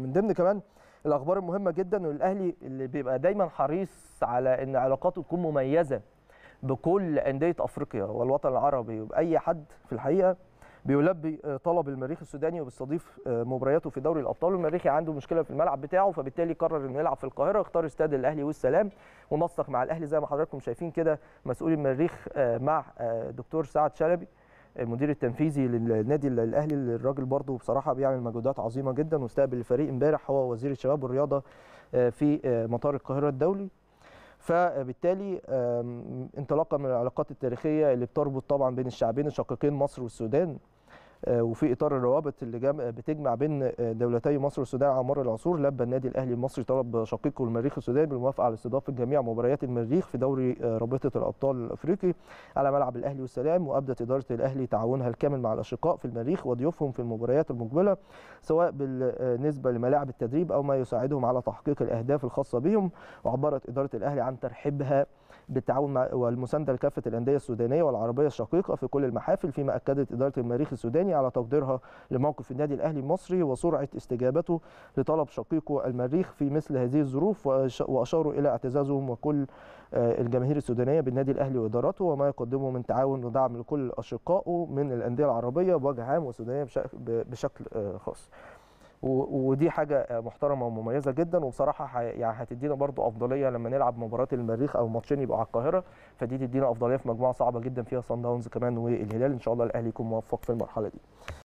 من ضمن كمان الاخبار المهمه جدا ان الاهلي اللي بيبقى دايما حريص على ان علاقاته تكون مميزه بكل انديه افريقيا والوطن العربي وباي حد في الحقيقه بيلبي آه، طلب المريخ السوداني وبيستضيف آه، مبارياته في دوري الابطال المريخي عنده مشكله في الملعب بتاعه فبالتالي قرر انه يلعب في القاهره اختار استاد الاهلي والسلام ونسق مع الاهلي زي ما حضراتكم شايفين كده مسؤول المريخ آه، مع دكتور سعد شلبي المدير التنفيذي للنادي الاهلي الراجل برضه بصراحه بيعمل مجهودات عظيمه جدا واستقبل الفريق امبارح هو وزير الشباب والرياضه آه، في آه، مطار القاهره الدولي فبالتالي انطلاقا من العلاقات التاريخيه اللي بتربط طبعا بين الشعبين الشقيقين مصر والسودان آه، وفي اطار الروابط اللي آه، بتجمع بين آه، دولتي مصر والسودان على مر العصور لبى النادي الاهلي المصري طلب شقيقه المريخ السوداني بالموافقه على استضافه جميع مباريات المريخ في دوري رابطه الابطال الافريقي على ملعب الاهلي والسلام وابدت اداره الاهلي تعاونها الكامل مع الاشقاء في المريخ وضيوفهم في المباريات المقبله سواء بالنسبه لملاعب التدريب او ما يساعدهم على تحقيق الاهداف الخاصه بهم وعبرت اداره الاهلي عن ترحيبها بالتعاون مع والمسانده لكافه الانديه السودانيه والعربيه الشقيقه في كل المحافل فيما اكدت اداره المريخ السوداني الثاني على تقديرها لموقف النادي الاهلي المصري وسرعه استجابته لطلب شقيقه المريخ في مثل هذه الظروف واشاروا الى اعتزازهم وكل آه، الجماهير السودانيه بالنادي الاهلي وادارته وما يقدمه من تعاون ودعم لكل اشقائه من الانديه العربيه بوجه عام والسودانيه بشكل آه، خاص. ودي حاجه محترمه ومميزه جدا وبصراحه يعني هتدينا برضو افضليه لما نلعب مباراه المريخ او ماتشين يبقوا على القاهره فدي تدينا افضليه في مجموعه صعبه جدا فيها صن داونز كمان والهلال ان شاء الله الاهلي يكون موفق في المرحله دي